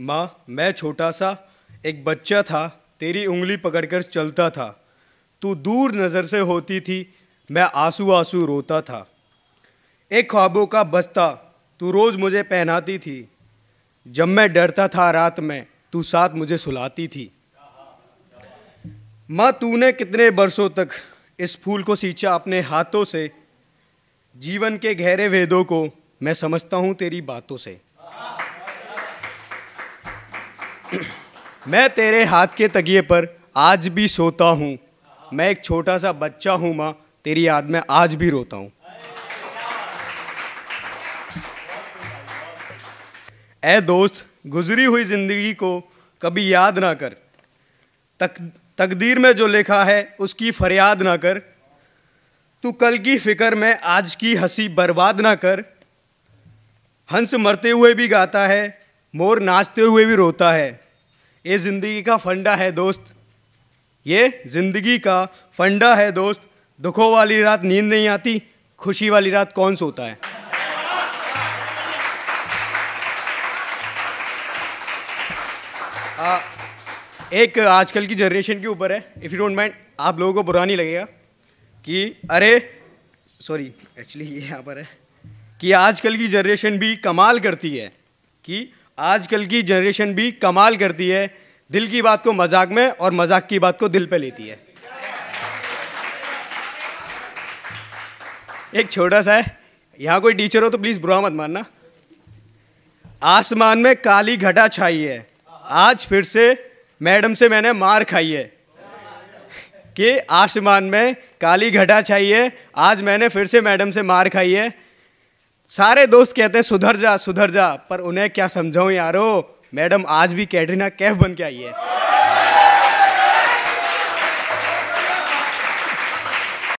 माँ मैं छोटा सा एक बच्चा था तेरी उंगली पकड़कर चलता था तू दूर नज़र से होती थी मैं आंसू आंसू रोता था एक ख्वाबों का बस्ता तू रोज़ मुझे पहनाती थी जब मैं डरता था रात में तू साथ मुझे सुलाती थी माँ तूने कितने बरसों तक इस फूल को सींचा अपने हाथों से जीवन के गहरे वेदों को मैं समझता हूँ तेरी बातों से मैं तेरे हाथ के तकिए पर आज भी सोता हूँ मैं एक छोटा सा बच्चा हूँ माँ तेरी याद में आज भी रोता हूँ ए दोस्त गुजरी हुई ज़िंदगी को कभी याद ना कर तक तकदीर में जो लिखा है उसकी फरियाद ना कर तू कल की फ़िक्र में आज की हंसी बर्बाद ना कर हंस मरते हुए भी गाता है मोर नाचते हुए भी रोता है ये ज़िंदगी का फंडा है दोस्त ये ज़िंदगी का फंडा है दोस्त दुखों वाली रात नींद नहीं आती खुशी वाली रात कौन सोता है आ, एक आजकल की जनरेशन के ऊपर है इफ़ यू डोंट माइंड आप लोगों को बुरा नहीं लगेगा कि अरे सॉरी एक्चुअली ये यहाँ पर है कि आजकल की जनरेशन भी कमाल करती है कि आजकल की जनरेशन भी कमाल करती है दिल की बात को मजाक में और मजाक की बात को दिल पे लेती है एक छोटा सा है यहाँ कोई टीचर हो तो प्लीज़ बुरा मत मानना आसमान में काली घटा छाई है आज फिर से मैडम से मैंने मार खाई है कि आसमान में काली घटा छाई है आज मैंने फिर से मैडम से मार खाई है सारे दोस्त कहते हैं सुधर जा सुधर जा पर उन्हें क्या समझाऊं यारो मैडम आज भी कैटरीना कैफ बन के आई है